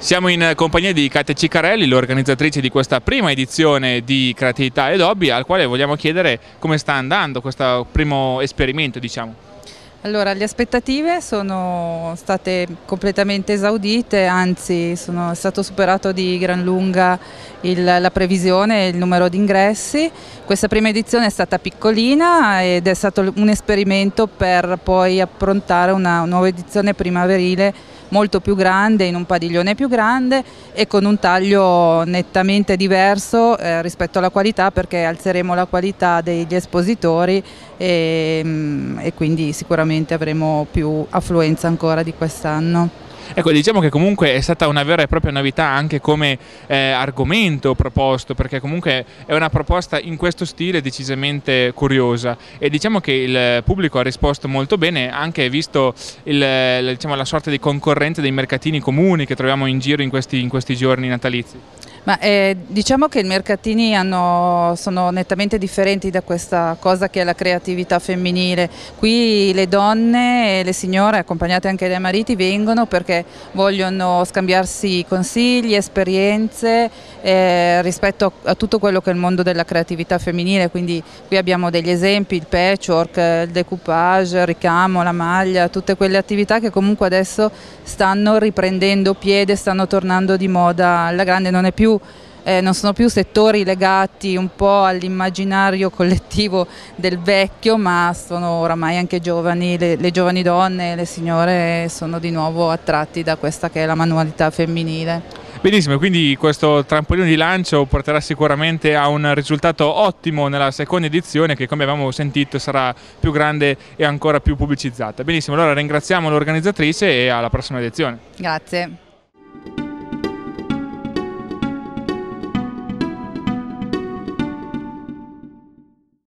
Siamo in compagnia di Katia Ciccarelli, l'organizzatrice di questa prima edizione di Creatività ed Hobby, al quale vogliamo chiedere come sta andando questo primo esperimento, diciamo. Allora, le aspettative sono state completamente esaudite, anzi sono, è stato superato di gran lunga il, la previsione e il numero di ingressi. Questa prima edizione è stata piccolina ed è stato un esperimento per poi approntare una nuova edizione primaverile molto più grande, in un padiglione più grande e con un taglio nettamente diverso eh, rispetto alla qualità perché alzeremo la qualità degli espositori e, mm, e quindi sicuramente avremo più affluenza ancora di quest'anno. Ecco, diciamo che comunque è stata una vera e propria novità anche come eh, argomento proposto, perché comunque è una proposta in questo stile decisamente curiosa e diciamo che il pubblico ha risposto molto bene, anche visto il, la, diciamo, la sorta di concorrenza dei mercatini comuni che troviamo in giro in questi, in questi giorni natalizi. Ma eh, diciamo che i mercatini hanno, sono nettamente differenti da questa cosa che è la creatività femminile. Qui le donne e le signore, accompagnate anche dai mariti, vengono perché vogliono scambiarsi consigli, esperienze eh, rispetto a tutto quello che è il mondo della creatività femminile. Quindi qui abbiamo degli esempi, il patchwork, il decoupage, il ricamo, la maglia, tutte quelle attività che comunque adesso stanno riprendendo piede, stanno tornando di moda alla grande, non è più eh, non sono più settori legati un po' all'immaginario collettivo del vecchio, ma sono oramai anche giovani, le, le giovani donne, e le signore sono di nuovo attratti da questa che è la manualità femminile. Benissimo, quindi questo trampolino di lancio porterà sicuramente a un risultato ottimo nella seconda edizione che come abbiamo sentito sarà più grande e ancora più pubblicizzata. Benissimo, allora ringraziamo l'organizzatrice e alla prossima edizione. Grazie.